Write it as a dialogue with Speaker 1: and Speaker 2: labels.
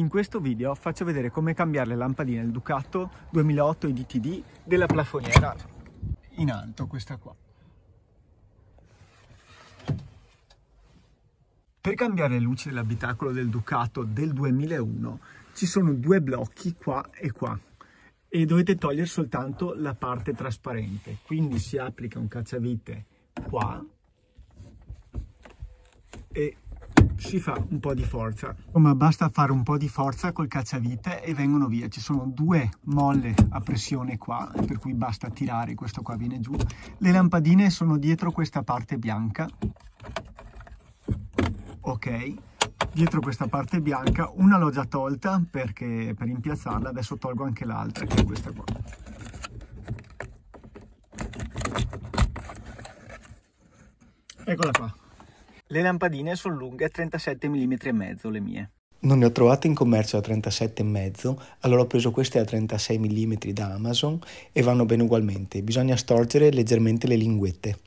Speaker 1: In questo video faccio vedere come cambiare le lampadine del Ducato 2008 IDTD della plafoniera in alto, questa qua. Per cambiare le luci dell'abitacolo del Ducato del 2001 ci sono due blocchi qua e qua e dovete togliere soltanto la parte trasparente, quindi si applica un cacciavite qua e si fa un po' di forza. Ma basta fare un po' di forza col cacciavite e vengono via. Ci sono due molle a pressione qua, per cui basta tirare, questo qua viene giù. Le lampadine sono dietro questa parte bianca. Ok, dietro questa parte bianca, una l'ho già tolta perché per impiazzarla, adesso tolgo anche l'altra che è questa qua.
Speaker 2: Eccola qua. Le lampadine sono lunghe 37 mm e mezzo le mie.
Speaker 3: Non ne ho trovate in commercio a 37,5, allora ho preso queste a 36 mm da Amazon e vanno bene ugualmente. Bisogna storcere leggermente le linguette.